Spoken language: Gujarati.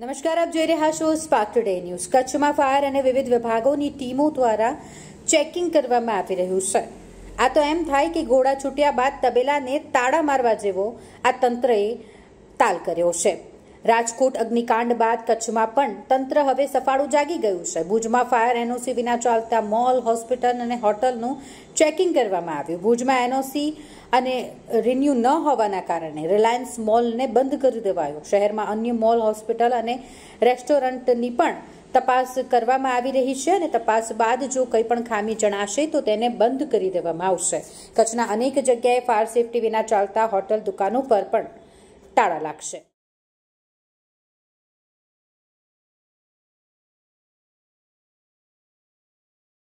નમસ્કાર આપ જોઈ રહ્યા છો સ્પાર્ક ટુડે ન્યૂઝ કચ્છમાં ફાયર અને વિવિધ વિભાગોની ટીમો દ્વારા ચેકિંગ કરવામાં આવી રહ્યું છે આ તો એમ થાય કે ઘોડા છૂટ્યા બાદ તબેલાને તાળા મારવા જેવો આ તંત્રએ તાલ કર્યો છે રાજકોટ અગ્નિકાંડ બાદ કચ્છમાં પણ તંત્ર હવે સફાળું જાગી ગયું છે ભુજમાં ફાયર એનઓસી વિના ચાલતા મોલ હોસ્પિટલ અને હોટલનું ચેકિંગ કરવામાં આવ્યું ભુજમાં એનઓસી અને રિન્યુ ન હોવાના કારણે રિલાયન્સ મોલને બંધ કરી દેવાયો શહેરમાં અન્ય મોલ હોસ્પિટલ અને રેસ્ટોરન્ટની પણ તપાસ કરવામાં આવી રહી છે અને તપાસ બાદ જો કંઈ પણ ખામી જણાશે તો તેને બંધ કરી દેવામાં આવશે કચ્છના અનેક જગ્યાએ ફાયર સેફટી વિના ચાલતા હોટલ દુકાનો પર પણ તાળા લાગશે